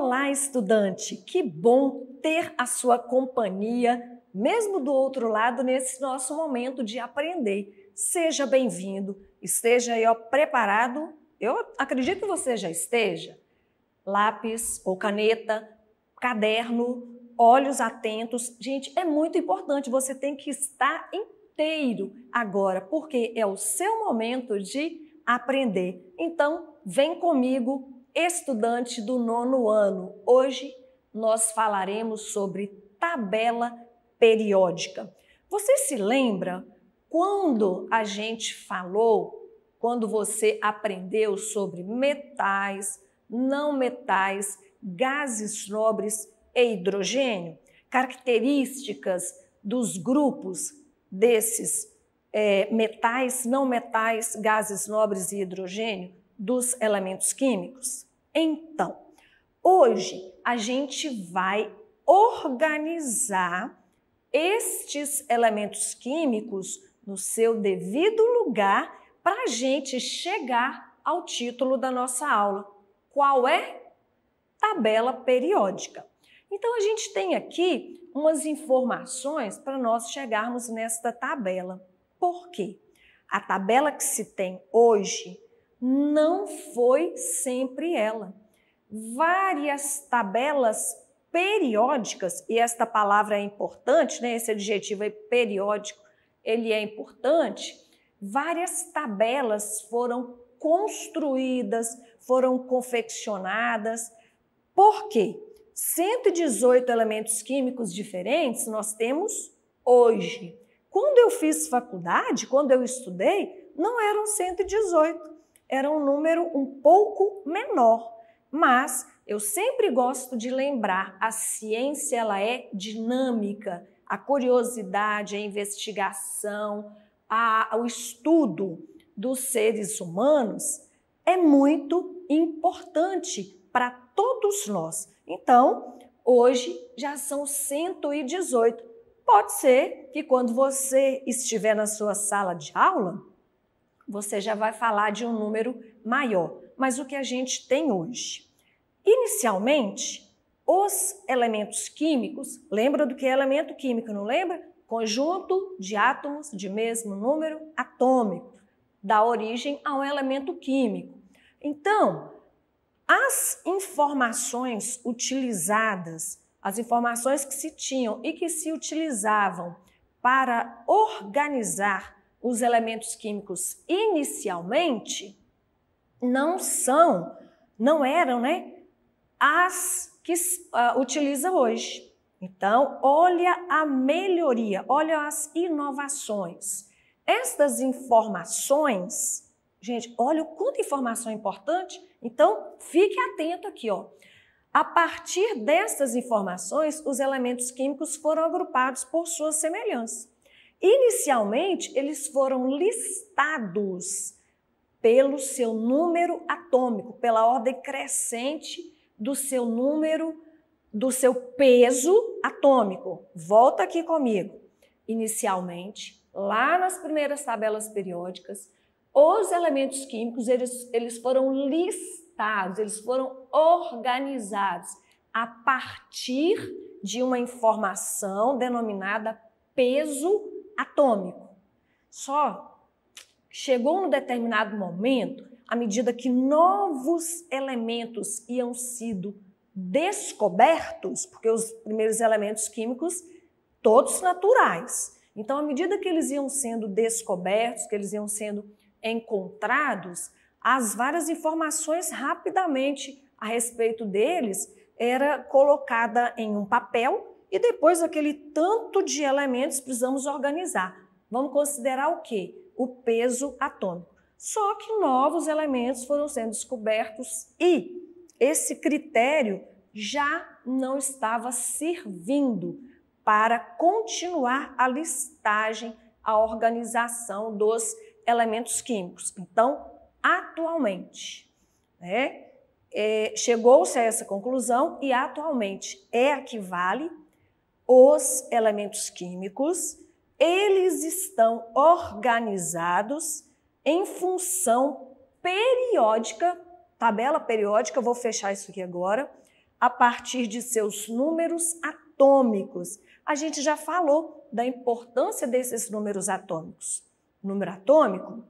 Olá, estudante! Que bom ter a sua companhia, mesmo do outro lado, nesse nosso momento de aprender. Seja bem-vindo, esteja aí ó, preparado. Eu acredito que você já esteja. Lápis ou caneta, caderno, olhos atentos. Gente, é muito importante, você tem que estar inteiro agora, porque é o seu momento de aprender. Então, vem comigo estudante do nono ano. Hoje nós falaremos sobre tabela periódica. Você se lembra quando a gente falou, quando você aprendeu sobre metais, não metais, gases nobres e hidrogênio? Características dos grupos desses é, metais, não metais, gases nobres e hidrogênio dos elementos químicos? Então, hoje a gente vai organizar estes elementos químicos no seu devido lugar para a gente chegar ao título da nossa aula. Qual é? Tabela periódica. Então, a gente tem aqui umas informações para nós chegarmos nesta tabela. Por quê? A tabela que se tem hoje não foi sempre ela. Várias tabelas periódicas, e esta palavra é importante, né? esse adjetivo é periódico, ele é importante. Várias tabelas foram construídas, foram confeccionadas. Por quê? 118 elementos químicos diferentes nós temos hoje. Quando eu fiz faculdade, quando eu estudei, não eram 118 era um número um pouco menor, mas eu sempre gosto de lembrar, a ciência ela é dinâmica, a curiosidade, a investigação, a, o estudo dos seres humanos é muito importante para todos nós. Então, hoje já são 118. Pode ser que quando você estiver na sua sala de aula, você já vai falar de um número maior, mas o que a gente tem hoje. Inicialmente, os elementos químicos, lembra do que é elemento químico, não lembra? Conjunto de átomos de mesmo número atômico, dá origem a um elemento químico. Então, as informações utilizadas, as informações que se tinham e que se utilizavam para organizar os elementos químicos inicialmente não são, não eram, né, as que uh, utiliza hoje. Então, olha a melhoria, olha as inovações. Estas informações, gente, olha o quanto informação é importante. Então, fique atento aqui, ó. A partir destas informações, os elementos químicos foram agrupados por sua semelhança. Inicialmente, eles foram listados pelo seu número atômico, pela ordem crescente do seu número, do seu peso atômico. Volta aqui comigo. Inicialmente, lá nas primeiras tabelas periódicas, os elementos químicos eles, eles foram listados, eles foram organizados a partir de uma informação denominada peso atômico. Só chegou um determinado momento, à medida que novos elementos iam sido descobertos, porque os primeiros elementos químicos, todos naturais. Então, à medida que eles iam sendo descobertos, que eles iam sendo encontrados, as várias informações rapidamente a respeito deles era colocada em um papel e depois aquele tanto de elementos precisamos organizar. Vamos considerar o quê? O peso atômico. Só que novos elementos foram sendo descobertos e esse critério já não estava servindo para continuar a listagem, a organização dos elementos químicos. Então, atualmente, né, é, chegou-se a essa conclusão e atualmente é a que vale os elementos químicos, eles estão organizados em função periódica, tabela periódica, vou fechar isso aqui agora, a partir de seus números atômicos. A gente já falou da importância desses números atômicos. O número atômico,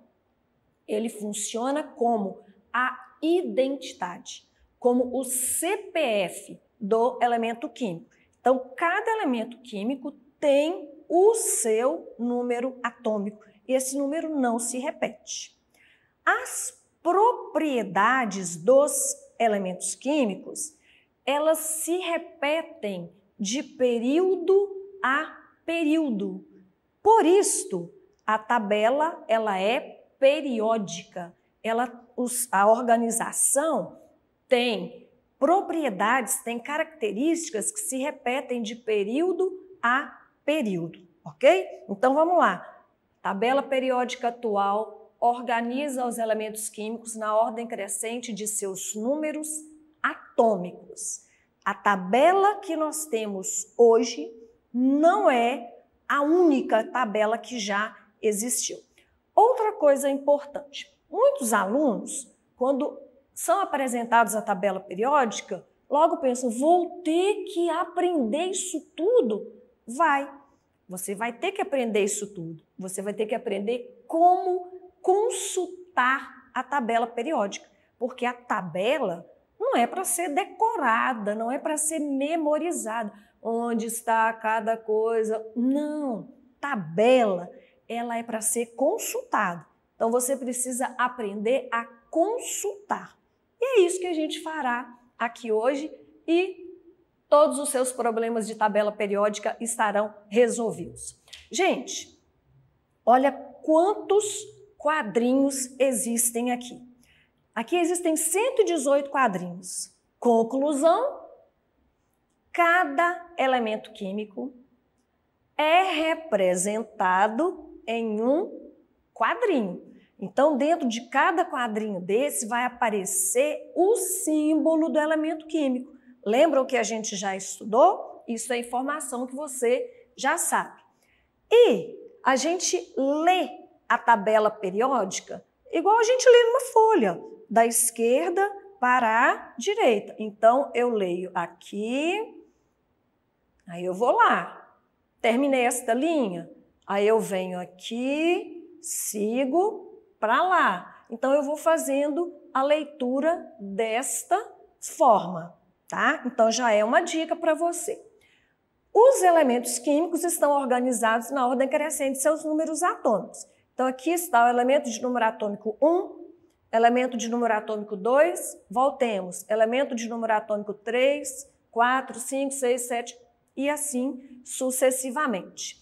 ele funciona como a identidade, como o CPF do elemento químico. Então, cada elemento químico tem o seu número atômico. E esse número não se repete. As propriedades dos elementos químicos, elas se repetem de período a período. Por isto, a tabela ela é periódica. Ela, os, a organização tem propriedades têm características que se repetem de período a período, ok? Então vamos lá. Tabela periódica atual organiza os elementos químicos na ordem crescente de seus números atômicos. A tabela que nós temos hoje não é a única tabela que já existiu. Outra coisa importante: muitos alunos, quando são apresentados à tabela periódica, logo pensa, vou ter que aprender isso tudo? Vai. Você vai ter que aprender isso tudo. Você vai ter que aprender como consultar a tabela periódica, porque a tabela não é para ser decorada, não é para ser memorizada. Onde está cada coisa? Não. Tabela, ela é para ser consultada. Então você precisa aprender a consultar. E é isso que a gente fará aqui hoje e todos os seus problemas de tabela periódica estarão resolvidos. Gente, olha quantos quadrinhos existem aqui. Aqui existem 118 quadrinhos. Conclusão: cada elemento químico é representado em um quadrinho. Então, dentro de cada quadrinho desse vai aparecer o símbolo do elemento químico. Lembram que a gente já estudou? Isso é informação que você já sabe. E a gente lê a tabela periódica igual a gente lê numa folha, da esquerda para a direita. Então, eu leio aqui, aí eu vou lá, terminei esta linha, aí eu venho aqui, sigo para lá. Então eu vou fazendo a leitura desta forma, tá? Então já é uma dica para você. Os elementos químicos estão organizados na ordem crescente de seus números atômicos. Então aqui está o elemento de número atômico 1, elemento de número atômico 2, voltemos, elemento de número atômico 3, 4, 5, 6, 7 e assim sucessivamente.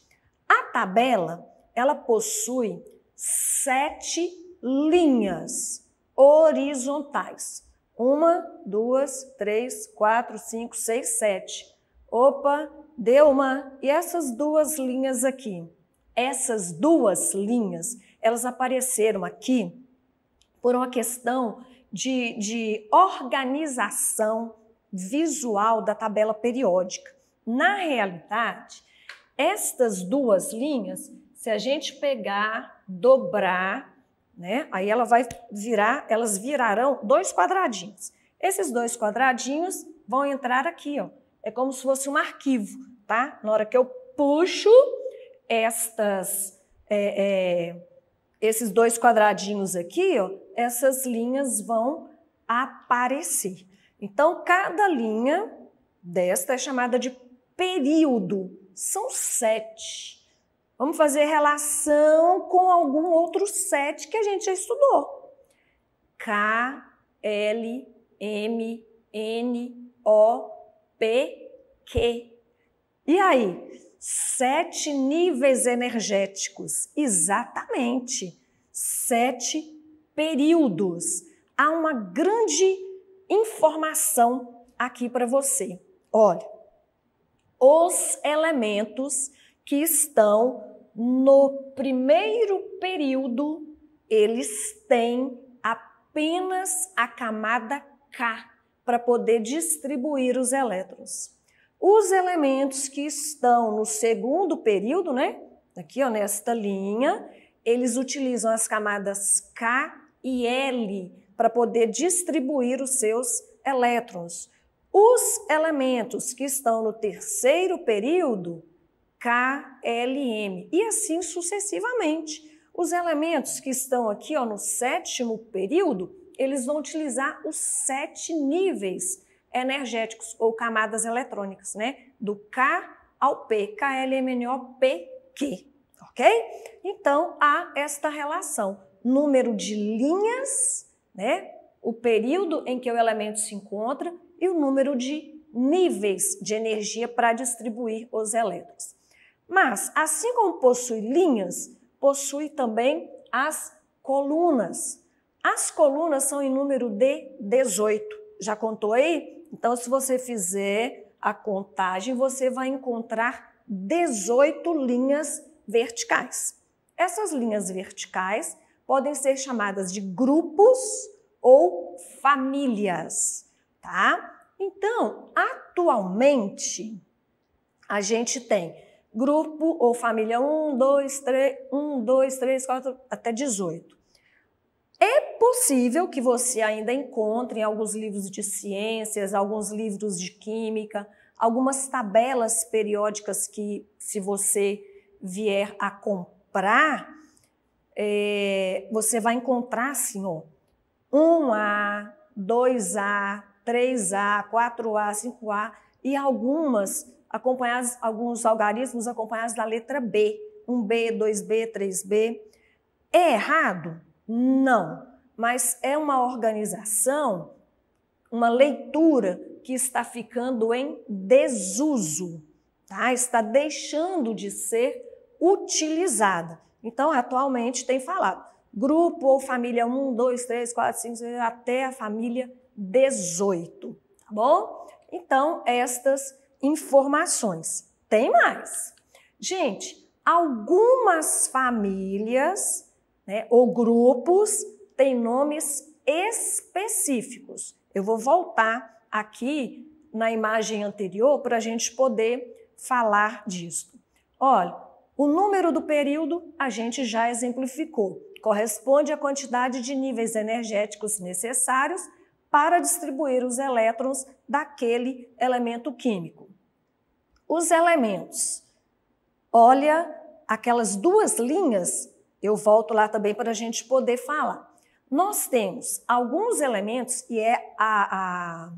A tabela, ela possui sete linhas horizontais. Uma, duas, três, quatro, cinco, seis, sete. Opa, deu uma. E essas duas linhas aqui? Essas duas linhas, elas apareceram aqui por uma questão de, de organização visual da tabela periódica. Na realidade, estas duas linhas se a gente pegar, dobrar, né? Aí ela vai virar, elas virarão dois quadradinhos. Esses dois quadradinhos vão entrar aqui, ó. É como se fosse um arquivo, tá? Na hora que eu puxo estas, é, é, esses dois quadradinhos aqui, ó, essas linhas vão aparecer. Então, cada linha desta é chamada de período. São sete. Vamos fazer relação com algum outro set que a gente já estudou. K, L, M, N, O, P, Q. E aí? Sete níveis energéticos. Exatamente. Sete períodos. Há uma grande informação aqui para você. Olha, os elementos que estão no primeiro período, eles têm apenas a camada K para poder distribuir os elétrons. Os elementos que estão no segundo período, né? Aqui, ó, nesta linha, eles utilizam as camadas K e L para poder distribuir os seus elétrons. Os elementos que estão no terceiro período, KLM, e assim sucessivamente. Os elementos que estão aqui ó, no sétimo período, eles vão utilizar os sete níveis energéticos ou camadas eletrônicas, né? Do K ao P, KLMNOPQ, ok? Então, há esta relação. Número de linhas, né? O período em que o elemento se encontra e o número de níveis de energia para distribuir os elétrons. Mas, assim como possui linhas, possui também as colunas. As colunas são em número de 18. Já contou aí? Então, se você fizer a contagem, você vai encontrar 18 linhas verticais. Essas linhas verticais podem ser chamadas de grupos ou famílias, tá? Então, atualmente, a gente tem grupo ou família 1, 2, 3, 1, 2, 3, 4, até 18. É possível que você ainda encontre em alguns livros de ciências, alguns livros de química, algumas tabelas periódicas que, se você vier a comprar, é, você vai encontrar assim, ó, 1A, 2A, 3A, 4A, 5A e algumas acompanhados, alguns algarismos acompanhados da letra B, 1B, 2B, 3B. É errado? Não, mas é uma organização, uma leitura que está ficando em desuso, tá? está deixando de ser utilizada. Então, atualmente tem falado grupo ou família 1, 2, 3, 4, 5, 6, até a família 18, tá bom? Então, estas informações. Tem mais. Gente, algumas famílias né, ou grupos têm nomes específicos. Eu vou voltar aqui na imagem anterior para a gente poder falar disso. Olha, o número do período a gente já exemplificou. Corresponde à quantidade de níveis energéticos necessários para distribuir os elétrons daquele elemento químico. Os elementos. Olha aquelas duas linhas, eu volto lá também para a gente poder falar. Nós temos alguns elementos, e é a, a,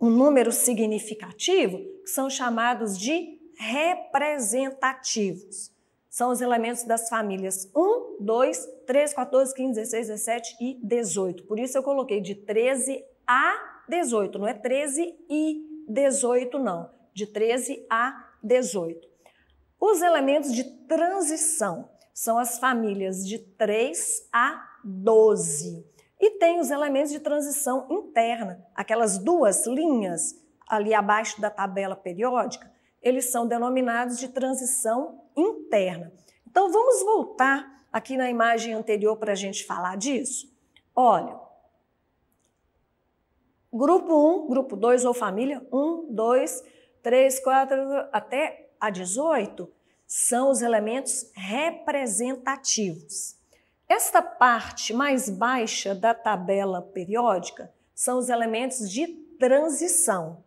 um número significativo, que são chamados de representativos são os elementos das famílias 1, 2, 3, 14, 15, 16, 17 e 18. Por isso eu coloquei de 13 a 18, não é 13 e 18, não. De 13 a 18. Os elementos de transição são as famílias de 3 a 12. E tem os elementos de transição interna, aquelas duas linhas ali abaixo da tabela periódica, eles são denominados de transição interna interna. Então vamos voltar aqui na imagem anterior para a gente falar disso. Olha, grupo 1, grupo 2 ou família 1, 2, 3, 4 até a 18 são os elementos representativos. Esta parte mais baixa da tabela periódica são os elementos de transição.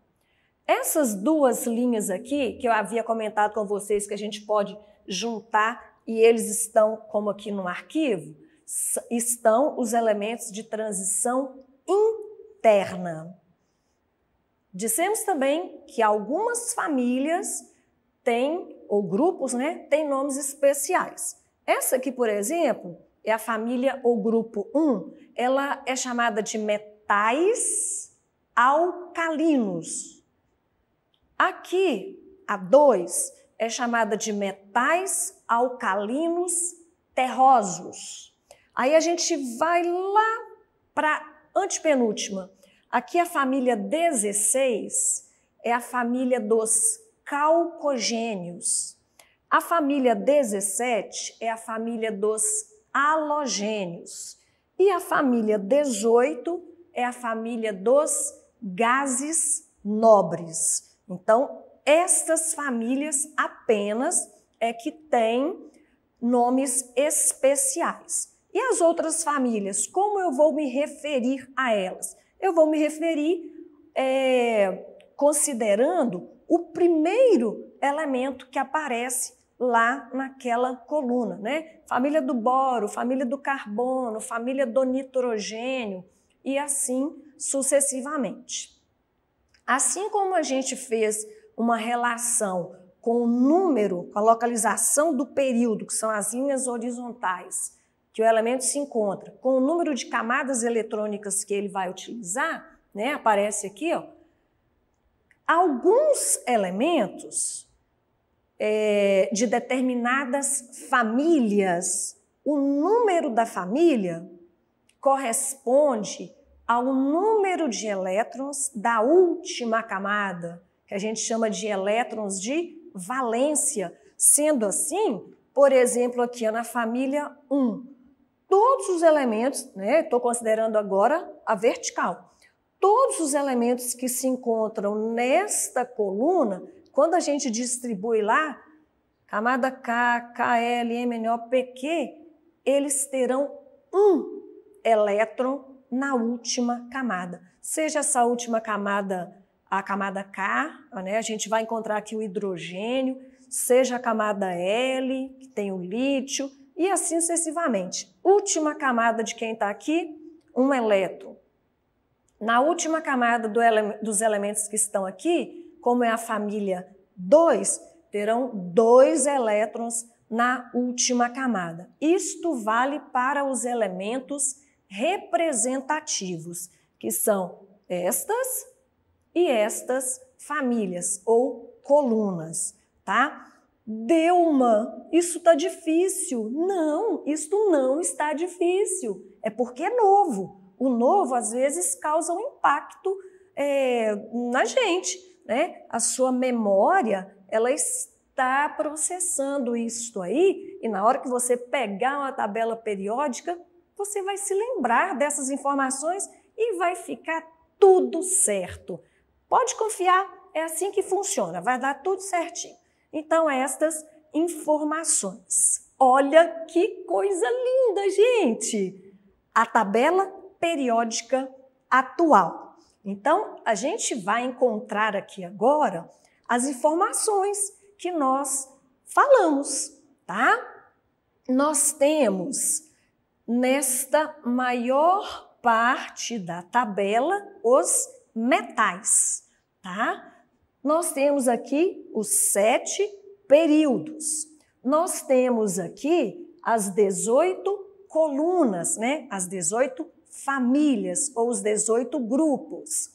Essas duas linhas aqui, que eu havia comentado com vocês que a gente pode juntar e eles estão, como aqui no arquivo, estão os elementos de transição interna. Dissemos também que algumas famílias têm, ou grupos, né, têm nomes especiais. Essa aqui, por exemplo, é a família ou grupo 1. Ela é chamada de metais alcalinos. Aqui, a 2 é chamada de metais alcalinos terrosos. Aí a gente vai lá para antepenúltima. Aqui a família 16 é a família dos calcogênios. A família 17 é a família dos halogênios. E a família 18 é a família dos gases nobres. Então, estas famílias apenas é que têm nomes especiais. E as outras famílias, como eu vou me referir a elas? Eu vou me referir é, considerando o primeiro elemento que aparece lá naquela coluna, né? Família do boro, família do carbono, família do nitrogênio e assim sucessivamente. Assim como a gente fez uma relação com o número, com a localização do período, que são as linhas horizontais que o elemento se encontra, com o número de camadas eletrônicas que ele vai utilizar, né? Aparece aqui, ó. Alguns elementos é, de determinadas famílias, o número da família corresponde ao número de elétrons da última camada, que a gente chama de elétrons de valência. Sendo assim, por exemplo, aqui na família 1, todos os elementos, né, estou considerando agora a vertical, todos os elementos que se encontram nesta coluna, quando a gente distribui lá, camada K, KL, MNO, PQ, eles terão um elétron na última camada. Seja essa última camada a camada K, né? a gente vai encontrar aqui o hidrogênio, seja a camada L, que tem o lítio, e assim sucessivamente. Última camada de quem está aqui, um elétron. Na última camada do ele dos elementos que estão aqui, como é a família 2, terão dois elétrons na última camada. Isto vale para os elementos representativos, que são estas e estas famílias ou colunas, tá? Delma, isso está difícil. Não, isto não está difícil. É porque é novo. O novo, às vezes, causa um impacto é, na gente. Né? A sua memória, ela está processando isto aí, e na hora que você pegar uma tabela periódica, você vai se lembrar dessas informações e vai ficar tudo certo. Pode confiar, é assim que funciona, vai dar tudo certinho. Então, é estas informações. Olha que coisa linda, gente! A tabela periódica atual. Então, a gente vai encontrar aqui agora as informações que nós falamos, tá? Nós temos nesta maior parte da tabela os metais, tá? Nós temos aqui os sete períodos. Nós temos aqui as 18 colunas, né? As 18 famílias ou os 18 grupos.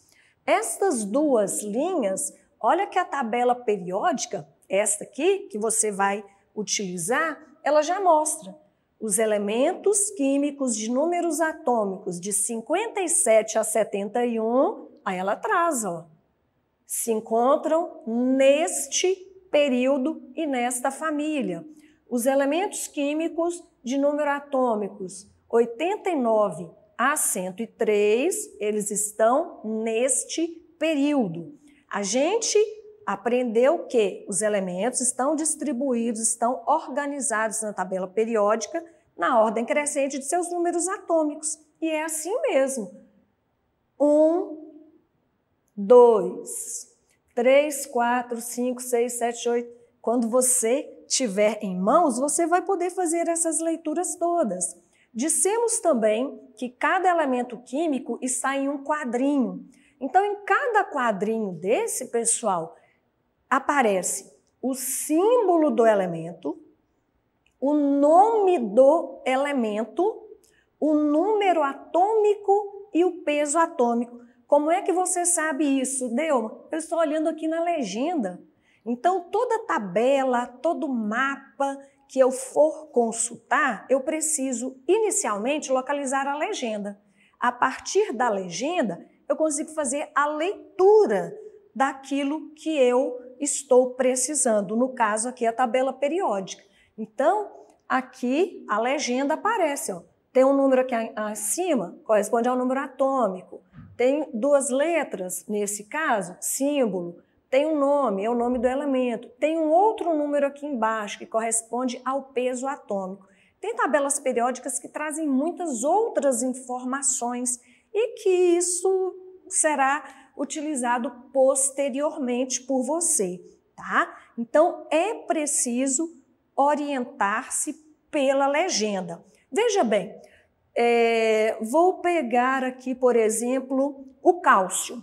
Estas duas linhas, olha que a tabela periódica, esta aqui que você vai utilizar, ela já mostra os elementos químicos de números atômicos de 57 a 71, aí ela traz, ó, se encontram neste período e nesta família. Os elementos químicos de número atômicos 89 a 103, eles estão neste período. A gente aprendeu que os elementos estão distribuídos, estão organizados na tabela periódica, na ordem crescente de seus números atômicos. E é assim mesmo. Um, dois, três, quatro, cinco, seis, sete, oito. Quando você tiver em mãos, você vai poder fazer essas leituras todas. Dissemos também que cada elemento químico está em um quadrinho. Então, em cada quadrinho desse, pessoal, aparece o símbolo do elemento, o nome do elemento, o número atômico e o peso atômico. Como é que você sabe isso, Delma? Eu estou olhando aqui na legenda. Então, toda tabela, todo mapa que eu for consultar, eu preciso inicialmente localizar a legenda. A partir da legenda, eu consigo fazer a leitura daquilo que eu estou precisando. No caso aqui, é a tabela periódica. Então, aqui a legenda aparece. Ó. Tem um número aqui acima, corresponde ao número atômico. Tem duas letras, nesse caso, símbolo. Tem um nome, é o nome do elemento. Tem um outro número aqui embaixo, que corresponde ao peso atômico. Tem tabelas periódicas que trazem muitas outras informações e que isso será utilizado posteriormente por você, tá? Então é preciso orientar-se pela legenda. Veja bem, é, vou pegar aqui, por exemplo, o cálcio.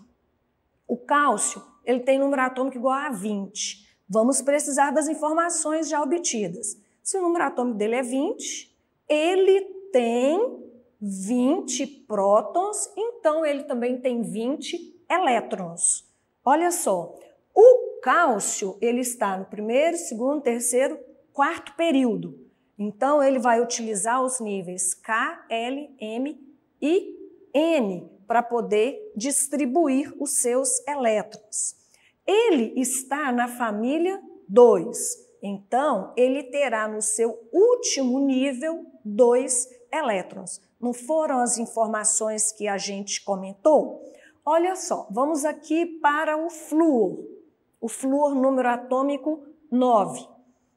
O cálcio ele tem número atômico igual a 20. Vamos precisar das informações já obtidas. Se o número atômico dele é 20, ele tem 20 prótons, então ele também tem 20 elétrons. Olha só, o cálcio ele está no primeiro, segundo, terceiro, quarto período. Então ele vai utilizar os níveis K, L, M e N para poder distribuir os seus elétrons. Ele está na família 2. Então, ele terá no seu último nível dois elétrons. Não foram as informações que a gente comentou? Olha só, vamos aqui para o flúor. O flúor, número atômico 9.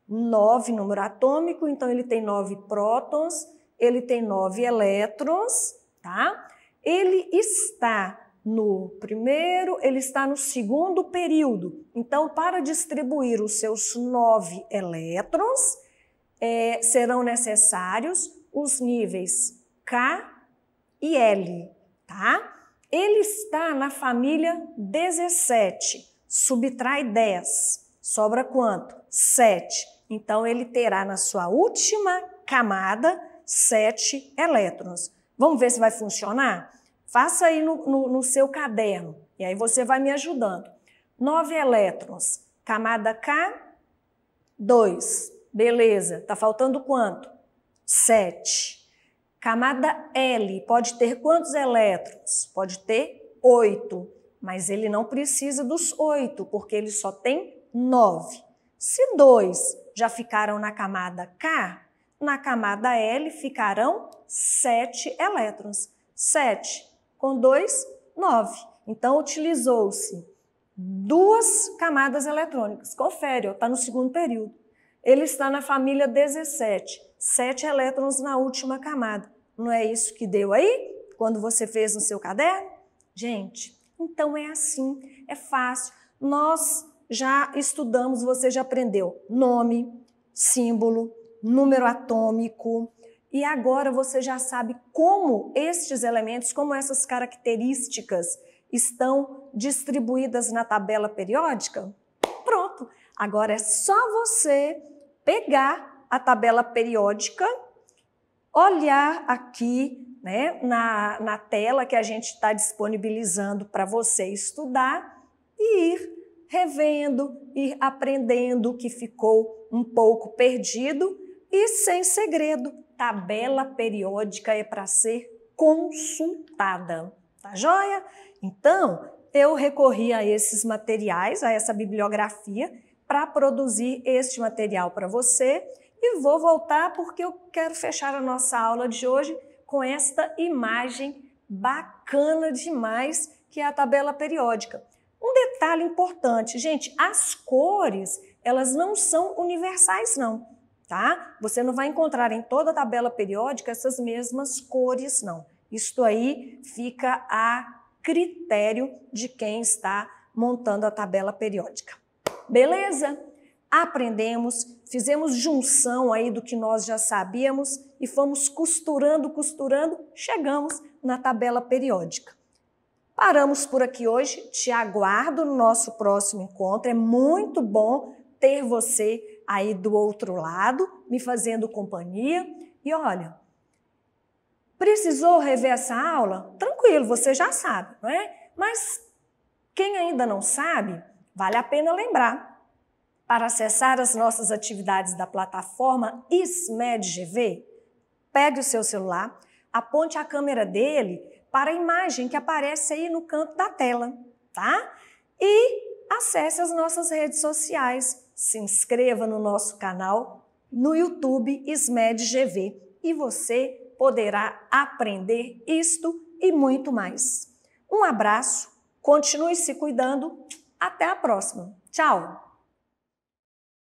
9, número atômico, então ele tem 9 prótons, ele tem 9 elétrons, tá? Ele está no primeiro, ele está no segundo período. Então, para distribuir os seus nove elétrons, é, serão necessários os níveis K e L, tá? Ele está na família 17, subtrai 10, sobra quanto? 7. Então ele terá na sua última camada 7 elétrons. Vamos ver se vai funcionar? Faça aí no, no, no seu caderno e aí você vai me ajudando. 9 elétrons, camada K, 2. Beleza, está faltando quanto? 7. Camada L pode ter quantos elétrons? Pode ter oito, mas ele não precisa dos oito, porque ele só tem nove. Se dois já ficaram na camada K, na camada L ficarão sete elétrons. Sete com dois, nove. Então, utilizou-se duas camadas eletrônicas. Confere, está no segundo período. Ele está na família 17 sete elétrons na última camada. Não é isso que deu aí? Quando você fez no seu caderno? Gente, então é assim, é fácil. Nós já estudamos, você já aprendeu nome, símbolo, número atômico, e agora você já sabe como estes elementos, como essas características estão distribuídas na tabela periódica? Pronto! Agora é só você pegar a tabela periódica, olhar aqui né, na, na tela que a gente está disponibilizando para você estudar e ir revendo, ir aprendendo o que ficou um pouco perdido e sem segredo. Tabela periódica é para ser consultada, tá joia? Então, eu recorri a esses materiais, a essa bibliografia, para produzir este material para você e vou voltar porque eu quero fechar a nossa aula de hoje com esta imagem bacana demais que é a tabela periódica. Um detalhe importante, gente, as cores, elas não são universais não, tá? Você não vai encontrar em toda a tabela periódica essas mesmas cores não. Isto aí fica a critério de quem está montando a tabela periódica. Beleza? aprendemos, fizemos junção aí do que nós já sabíamos e fomos costurando, costurando, chegamos na tabela periódica. Paramos por aqui hoje, te aguardo no nosso próximo encontro. É muito bom ter você aí do outro lado, me fazendo companhia. E olha, precisou rever essa aula? Tranquilo, você já sabe, não é? Mas quem ainda não sabe, vale a pena lembrar. Para acessar as nossas atividades da plataforma ISMEDGV, pegue o seu celular, aponte a câmera dele para a imagem que aparece aí no canto da tela, tá? E acesse as nossas redes sociais, se inscreva no nosso canal no YouTube IsmedGV e você poderá aprender isto e muito mais. Um abraço, continue se cuidando, até a próxima. Tchau!